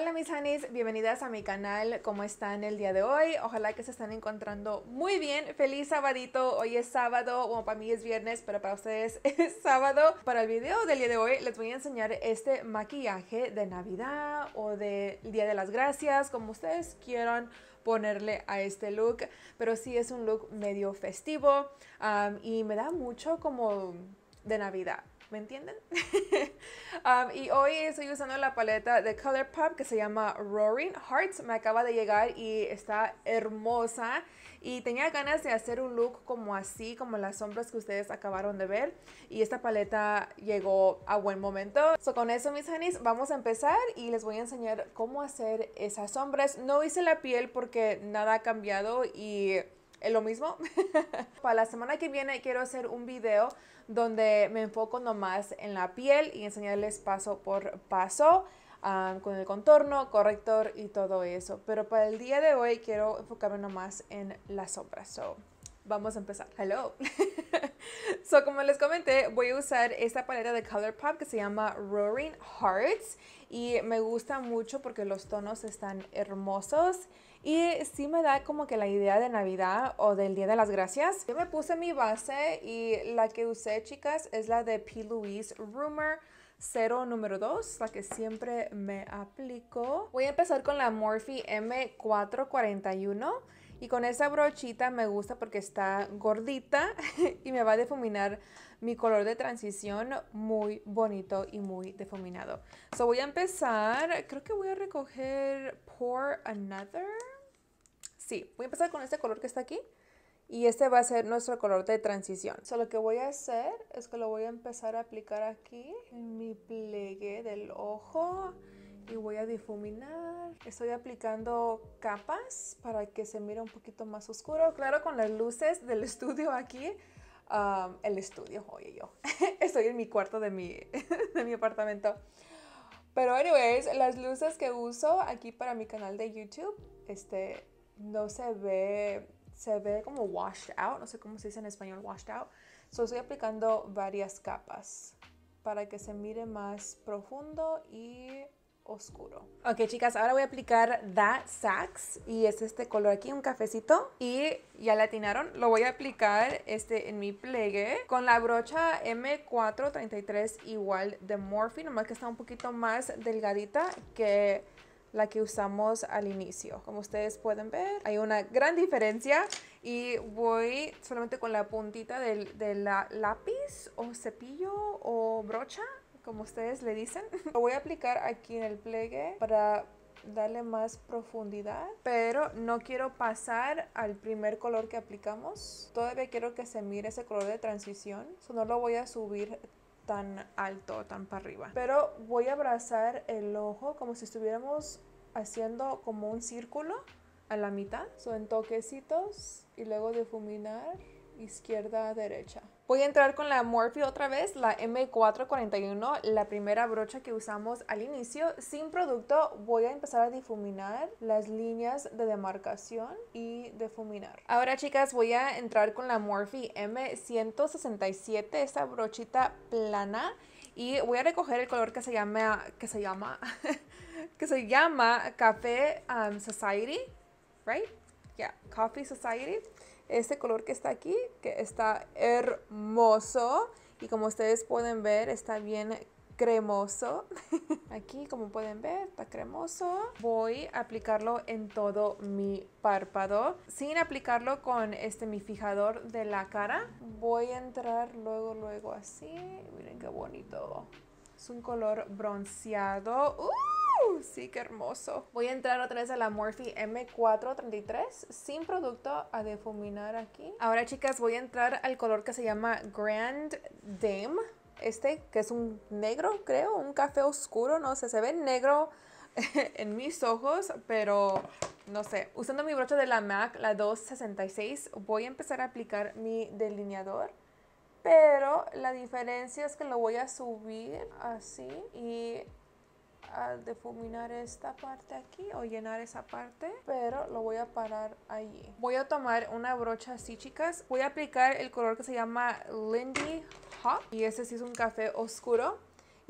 Hola mis Hanis, bienvenidas a mi canal, ¿cómo están el día de hoy? Ojalá que se estén encontrando muy bien, feliz sabadito, hoy es sábado, bueno para mí es viernes, pero para ustedes es sábado. Para el video del día de hoy les voy a enseñar este maquillaje de Navidad o del Día de las Gracias, como ustedes quieran ponerle a este look, pero sí es un look medio festivo y me da mucho como de Navidad. ¿Me entienden? Um, y hoy estoy usando la paleta de Colourpop que se llama Roaring Hearts. Me acaba de llegar y está hermosa. Y tenía ganas de hacer un look como así, como las sombras que ustedes acabaron de ver. Y esta paleta llegó a buen momento. So, con eso, mis honeys, vamos a empezar y les voy a enseñar cómo hacer esas sombras. No hice la piel porque nada ha cambiado y es lo mismo. Para la semana que viene quiero hacer un video donde me enfoco nomás en la piel y enseñarles paso por paso. Ah, con el contorno, corrector y todo eso. Pero para el día de hoy quiero enfocarme nomás en las sombras. So, vamos a empezar. Hello. so, como les comenté, voy a usar esta paleta de Colourpop que se llama Roaring Hearts y me gusta mucho porque los tonos están hermosos y sí me da como que la idea de Navidad o del Día de las Gracias. Yo me puse mi base y la que usé, chicas, es la de P. Louise Rumor. 0 número 2, la que siempre me aplico. Voy a empezar con la Morphe M441. Y con esa brochita me gusta porque está gordita y me va a difuminar mi color de transición muy bonito y muy difuminado. So voy a empezar, creo que voy a recoger Pour Another. Sí, voy a empezar con este color que está aquí. Y este va a ser nuestro color de transición. So, lo que voy a hacer es que lo voy a empezar a aplicar aquí en mi pliegue del ojo y voy a difuminar. Estoy aplicando capas para que se mire un poquito más oscuro. Claro, con las luces del estudio aquí. el estudio, oye yo. Estoy en mi cuarto de mi, mi apartamento. Pero anyways, las luces que uso aquí para mi canal de YouTube, este, no se ve, se ve como washed out, no sé cómo se dice en español washed out. So estoy aplicando varias capas para que se mire más profundo y oscuro. Ok, chicas, ahora voy a aplicar That Sax y es este color aquí, un cafecito. Y ya le atinaron, lo voy a aplicar este en mi plegue con la brocha M433 igual de Morphe, nomás que está un poquito más delgadita que la que usamos al inicio. Como ustedes pueden ver, hay una gran diferencia y voy solamente con la puntita del, del lápiz o cepillo o brocha como ustedes le dicen. Lo voy a aplicar aquí en el pliegue para darle más profundidad, pero no quiero pasar al primer color que aplicamos. Todavía quiero que se mire ese color de transición, so no lo voy a subir tan alto, tan para arriba. Pero voy a abrazar el ojo como si estuviéramos haciendo como un círculo a la mitad. En toquecitos y luego difuminar izquierda a derecha. Voy a entrar con la Morphe otra vez, la M441, la primera brocha que usamos al inicio. Sin producto voy a empezar a difuminar las líneas de demarcación y difuminar. Ahora chicas voy a entrar con la Morphe M167, esta brochita plana. Y voy a recoger el color que se llama, que se llama, que se llama Café um, Society, right? Yeah, Coffee Society. Este color que está aquí, que está hermoso. Y como ustedes pueden ver, está bien cremoso. Aquí, como pueden ver, está cremoso. Voy a aplicarlo en todo mi párpado. Sin aplicarlo con este mi fijador de la cara. Voy a entrar luego, luego así. Miren qué bonito. Es un color bronceado. ¡Uh! sí, qué hermoso. Voy a entrar otra vez a la Morphe M433 sin producto a difuminar aquí. Ahora, chicas, voy a entrar al color que se llama Grand Dame. Este, que es un negro, creo, un café oscuro, no sé, se ve negro en mis ojos, pero no sé. Usando mi brocha de la MAC, la 266, voy a empezar a aplicar mi delineador. Pero la diferencia es que lo voy a subir así y al defuminar esta parte aquí o llenar esa parte, pero lo voy a parar allí. Voy a tomar una brocha así, chicas. Voy a aplicar el color que se llama Lindy Hop y este sí es un café oscuro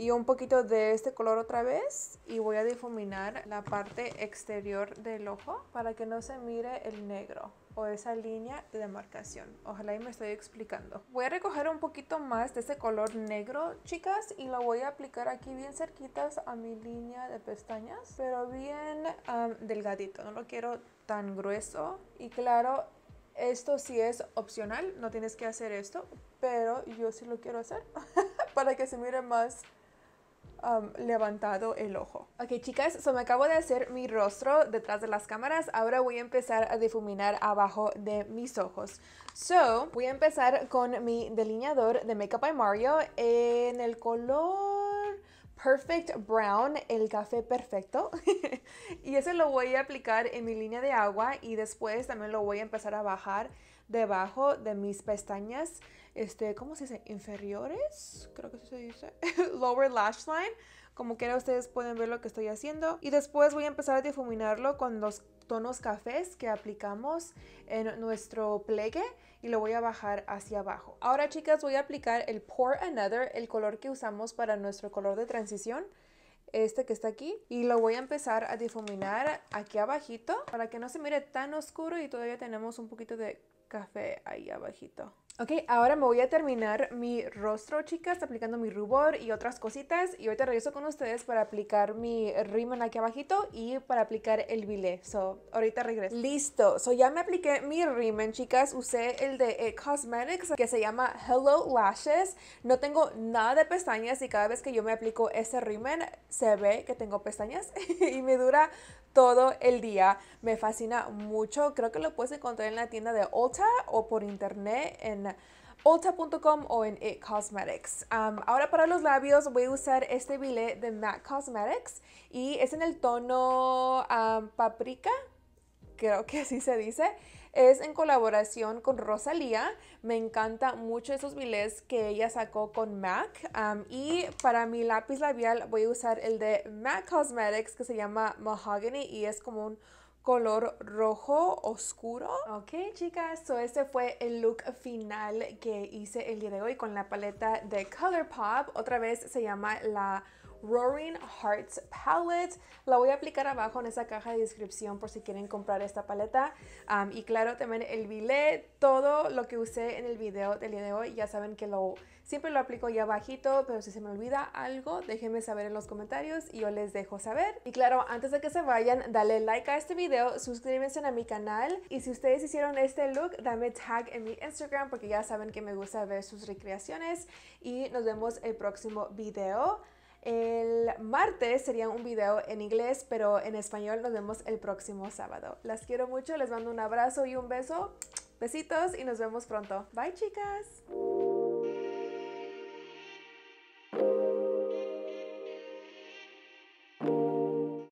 y un poquito de este color otra vez y voy a difuminar la parte exterior del ojo para que no se mire el negro o esa línea de demarcación. Ojalá y me estoy explicando. Voy a recoger un poquito más de ese color negro, chicas, y lo voy a aplicar aquí bien cerquitas a mi línea de pestañas, pero bien delgadito. No lo quiero tan grueso. Y claro, esto sí es opcional, no tienes que hacer esto, pero yo sí lo quiero hacer para que se mire más levantado el ojo. Ok, chicas, so me acabo de hacer mi rostro detrás de las cámaras. Ahora voy a empezar a difuminar abajo de mis ojos. So, voy a empezar con mi delineador de Makeup by Mario en el color Perfect Brown, el café perfecto. y ese lo voy a aplicar en mi línea de agua y después también lo voy a empezar a bajar debajo de mis pestañas, este, ¿cómo se dice? Inferiores, creo que eso se dice. Lower lash line. Como quiera ustedes pueden ver lo que estoy haciendo. Y después voy a empezar a difuminarlo con los tonos cafés que aplicamos en nuestro plegue y lo voy a bajar hacia abajo. Ahora chicas voy a aplicar el Pour Another, el color que usamos para nuestro color de transición este que está aquí y lo voy a empezar a difuminar aquí abajito para que no se mire tan oscuro y todavía tenemos un poquito de café ahí abajito. Ok, ahora me voy a terminar mi rostro, chicas, aplicando mi rubor y otras cositas. Y ahorita regreso con ustedes para aplicar mi rímel aquí abajito y para aplicar el bilé. So, ahorita regreso. Listo. So, ya me apliqué mi rímel, chicas. Usé el de eh, Cosmetics que se llama Hello Lashes. No tengo nada de pestañas y cada vez que yo me aplico ese rímel se ve que tengo pestañas y me dura todo el día. Me fascina mucho. Creo que lo puedes encontrar en la tienda de Ulta o por internet en ulta.com o en It Cosmetics. ahora para los labios voy a usar este billet de MAC Cosmetics y es en el tono paprika creo que así se dice, es en colaboración con Rosalía. Me encanta mucho esos billets que ella sacó con MAC. Um, y para mi lápiz labial voy a usar el de MAC Cosmetics que se llama Mahogany y es como un color rojo oscuro. Ok, chicas, so este fue el look final que hice el día de hoy con la paleta de Colourpop. Otra vez se llama la Roaring Hearts Palette. La voy a aplicar abajo en esa caja de descripción por si quieren comprar esta paleta. y claro, también el billet, todo lo que usé en el video del día de hoy, ya saben que lo siempre lo aplico ya bajito, pero si se me olvida algo, déjenme saber en los comentarios y yo les dejo saber. Y claro, antes de que se vayan, dale like a este video, suscríbanse a mi canal y si ustedes hicieron este look, dame tag en mi Instagram porque ya saben que me gusta ver sus recreaciones y nos vemos el próximo video. El martes sería un video en inglés, pero en español nos vemos el próximo sábado. Las quiero mucho, les mando un abrazo y un beso. Besitos y nos vemos pronto. Bye chicas.